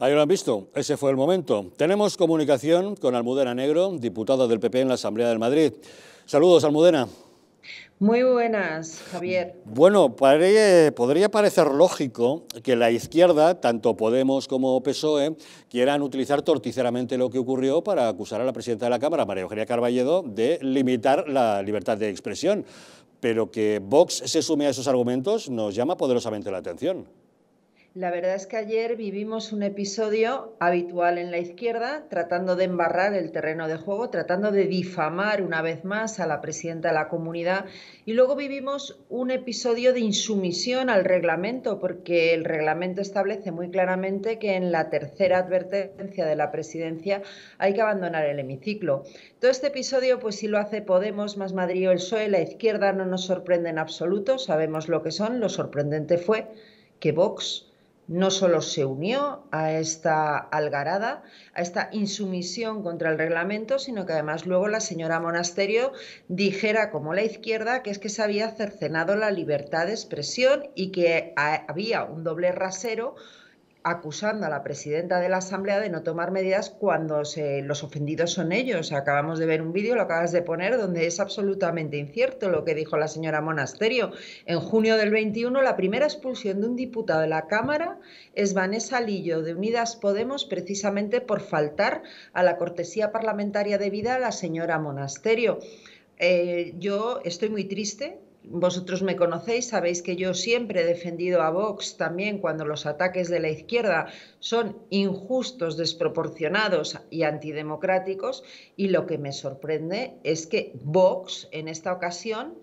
Ahí lo han visto, ese fue el momento. Tenemos comunicación con Almudena Negro, diputada del PP en la Asamblea de Madrid. Saludos, Almudena. Muy buenas, Javier. Bueno, podría parecer lógico que la izquierda, tanto Podemos como PSOE, quieran utilizar torticeramente lo que ocurrió para acusar a la presidenta de la Cámara, María Eugenia Carballedo, de limitar la libertad de expresión. Pero que Vox se sume a esos argumentos nos llama poderosamente la atención. La verdad es que ayer vivimos un episodio habitual en la izquierda, tratando de embarrar el terreno de juego, tratando de difamar una vez más a la presidenta de la comunidad. Y luego vivimos un episodio de insumisión al reglamento, porque el reglamento establece muy claramente que en la tercera advertencia de la presidencia hay que abandonar el hemiciclo. Todo este episodio, pues si lo hace Podemos, más Madrid o el PSOE, la izquierda no nos sorprende en absoluto, sabemos lo que son. Lo sorprendente fue que Vox no solo se unió a esta algarada, a esta insumisión contra el reglamento, sino que además luego la señora Monasterio dijera, como la izquierda, que es que se había cercenado la libertad de expresión y que había un doble rasero acusando a la presidenta de la Asamblea de no tomar medidas cuando se, los ofendidos son ellos. Acabamos de ver un vídeo, lo acabas de poner, donde es absolutamente incierto lo que dijo la señora Monasterio. En junio del 21, la primera expulsión de un diputado de la Cámara es Vanessa Lillo, de Unidas Podemos, precisamente por faltar a la cortesía parlamentaria debida a la señora Monasterio. Eh, yo estoy muy triste vosotros me conocéis, sabéis que yo siempre he defendido a Vox también cuando los ataques de la izquierda son injustos, desproporcionados y antidemocráticos. Y lo que me sorprende es que Vox en esta ocasión,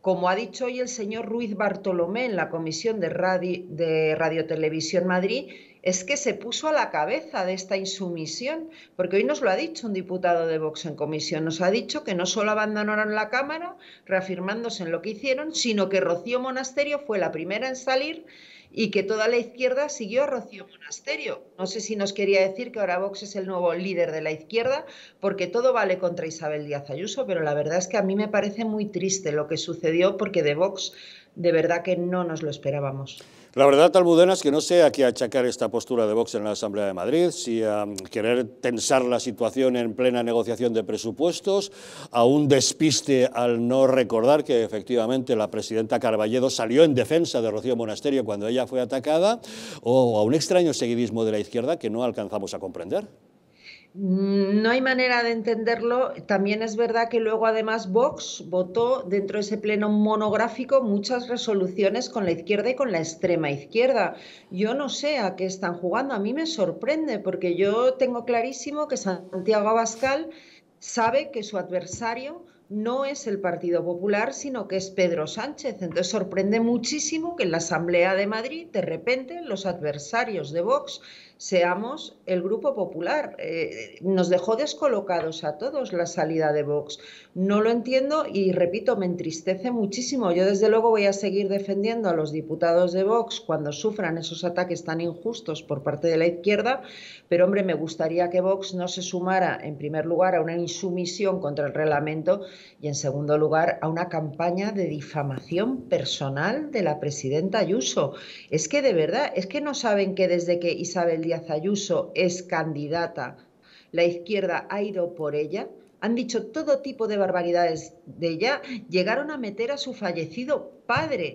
como ha dicho hoy el señor Ruiz Bartolomé en la comisión de, radio, de Radiotelevisión Madrid, es que se puso a la cabeza de esta insumisión, porque hoy nos lo ha dicho un diputado de Vox en comisión, nos ha dicho que no solo abandonaron la Cámara, reafirmándose en lo que hicieron, sino que Rocío Monasterio fue la primera en salir y que toda la izquierda siguió a Rocío Monasterio. No sé si nos quería decir que ahora Vox es el nuevo líder de la izquierda, porque todo vale contra Isabel Díaz Ayuso, pero la verdad es que a mí me parece muy triste lo que sucedió, porque de Vox de verdad que no nos lo esperábamos. La verdad, Almudena, es que no sé a qué achacar esta postura de Vox en la Asamblea de Madrid, si a mm, querer tensar la situación en plena negociación de presupuestos, a un despiste al no recordar que efectivamente la presidenta Carballedo salió en defensa de Rocío Monasterio cuando ella fue atacada, o a un extraño seguidismo de la izquierda que no alcanzamos a comprender. Mm, no hay manera de entenderlo. También es verdad que luego además Vox votó dentro de ese pleno monográfico muchas resoluciones con la izquierda y con la extrema izquierda. Yo no sé a qué están jugando. A mí me sorprende porque yo tengo clarísimo que Santiago Abascal sabe que su adversario no es el Partido Popular, sino que es Pedro Sánchez. Entonces sorprende muchísimo que en la Asamblea de Madrid, de repente, los adversarios de Vox seamos el grupo popular. Eh, nos dejó descolocados a todos la salida de Vox. No lo entiendo y repito, me entristece muchísimo. Yo desde luego voy a seguir defendiendo a los diputados de Vox cuando sufran esos ataques tan injustos por parte de la izquierda, pero hombre, me gustaría que Vox no se sumara en primer lugar a una insumisión contra el reglamento y en segundo lugar a una campaña de difamación personal de la presidenta Ayuso. Es que de verdad, es que no saben que desde que Isabel Díaz Ayuso es candidata, la izquierda ha ido por ella, han dicho todo tipo de barbaridades de ella, llegaron a meter a su fallecido padre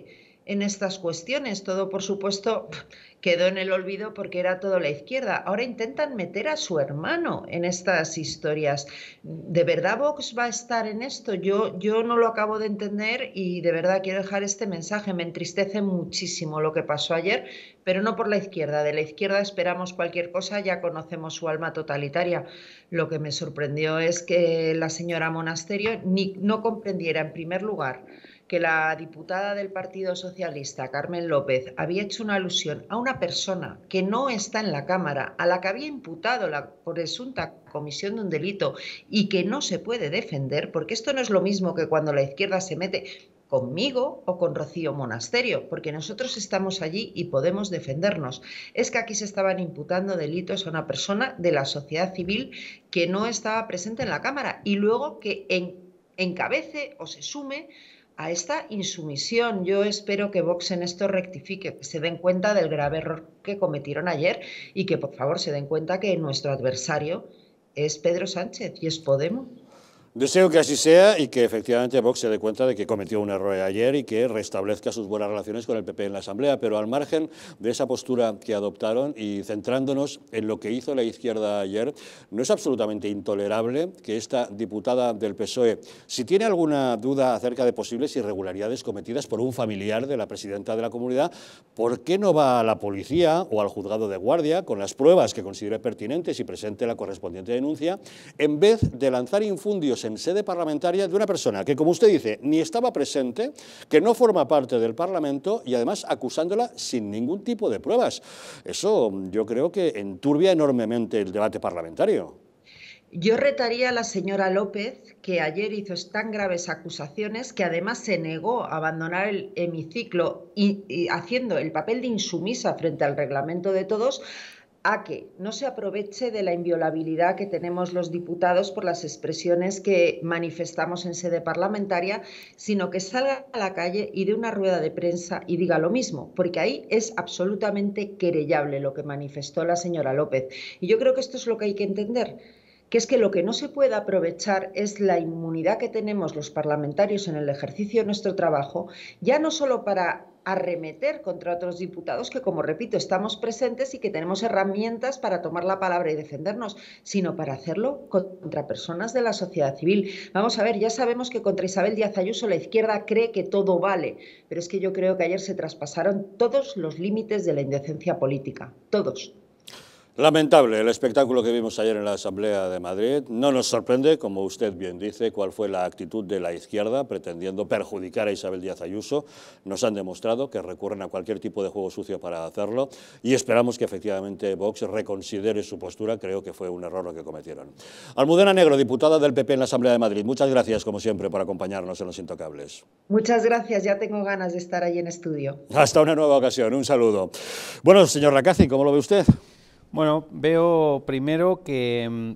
en estas cuestiones. Todo, por supuesto, quedó en el olvido porque era todo la izquierda. Ahora intentan meter a su hermano en estas historias. ¿De verdad Vox va a estar en esto? Yo, yo no lo acabo de entender y de verdad quiero dejar este mensaje. Me entristece muchísimo lo que pasó ayer, pero no por la izquierda. De la izquierda esperamos cualquier cosa, ya conocemos su alma totalitaria. Lo que me sorprendió es que la señora Monasterio no comprendiera, en primer lugar, que la diputada del Partido Socialista, Carmen López, había hecho una alusión a una persona que no está en la Cámara, a la que había imputado la presunta comisión de un delito y que no se puede defender, porque esto no es lo mismo que cuando la izquierda se mete conmigo o con Rocío Monasterio, porque nosotros estamos allí y podemos defendernos. Es que aquí se estaban imputando delitos a una persona de la sociedad civil que no estaba presente en la Cámara y luego que encabece o se sume a esta insumisión. Yo espero que Vox en esto rectifique, que se den cuenta del grave error que cometieron ayer y que por favor se den cuenta que nuestro adversario es Pedro Sánchez y es Podemos. Deseo que así sea y que efectivamente Vox se dé cuenta de que cometió un error ayer y que restablezca sus buenas relaciones con el PP en la Asamblea, pero al margen de esa postura que adoptaron y centrándonos en lo que hizo la izquierda ayer, no es absolutamente intolerable que esta diputada del PSOE, si tiene alguna duda acerca de posibles irregularidades cometidas por un familiar de la presidenta de la comunidad, ¿por qué no va a la policía o al juzgado de guardia con las pruebas que considere pertinentes y presente la correspondiente denuncia, en vez de lanzar infundios en sede parlamentaria de una persona que, como usted dice, ni estaba presente, que no forma parte del Parlamento y además acusándola sin ningún tipo de pruebas. Eso yo creo que enturbia enormemente el debate parlamentario. Yo retaría a la señora López, que ayer hizo tan graves acusaciones que además se negó a abandonar el hemiciclo y haciendo el papel de insumisa frente al reglamento de todos, a que no se aproveche de la inviolabilidad que tenemos los diputados por las expresiones que manifestamos en sede parlamentaria, sino que salga a la calle y de una rueda de prensa y diga lo mismo, porque ahí es absolutamente querellable lo que manifestó la señora López. Y yo creo que esto es lo que hay que entender que es que lo que no se puede aprovechar es la inmunidad que tenemos los parlamentarios en el ejercicio de nuestro trabajo, ya no solo para arremeter contra otros diputados que, como repito, estamos presentes y que tenemos herramientas para tomar la palabra y defendernos, sino para hacerlo contra personas de la sociedad civil. Vamos a ver, ya sabemos que contra Isabel Díaz Ayuso la izquierda cree que todo vale, pero es que yo creo que ayer se traspasaron todos los límites de la indecencia política, todos. Lamentable el espectáculo que vimos ayer en la Asamblea de Madrid. No nos sorprende, como usted bien dice, cuál fue la actitud de la izquierda pretendiendo perjudicar a Isabel Díaz Ayuso. Nos han demostrado que recurren a cualquier tipo de juego sucio para hacerlo y esperamos que efectivamente Vox reconsidere su postura. Creo que fue un error lo que cometieron. Almudena Negro, diputada del PP en la Asamblea de Madrid. Muchas gracias, como siempre, por acompañarnos en Los Intocables. Muchas gracias. Ya tengo ganas de estar ahí en estudio. Hasta una nueva ocasión. Un saludo. Bueno, señor Racazzi, ¿cómo lo ve usted? Bueno, veo primero que mm,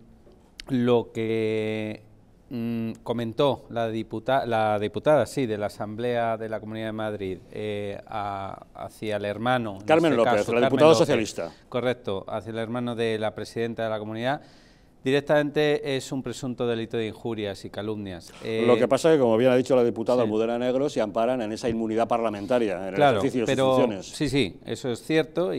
lo que mm, comentó la, diputada, la diputada, sí, de la Asamblea de la Comunidad de Madrid eh, hacia el hermano... Carmen este López, la diputada socialista. Correcto, hacia el hermano de la presidenta de la comunidad. Directamente es un presunto delito de injurias y calumnias. Eh, lo que pasa es que, como bien ha dicho la diputada sí. Almudena Negro, se amparan en esa inmunidad parlamentaria, en el ejercicio de sus Sí, sí, eso es cierto.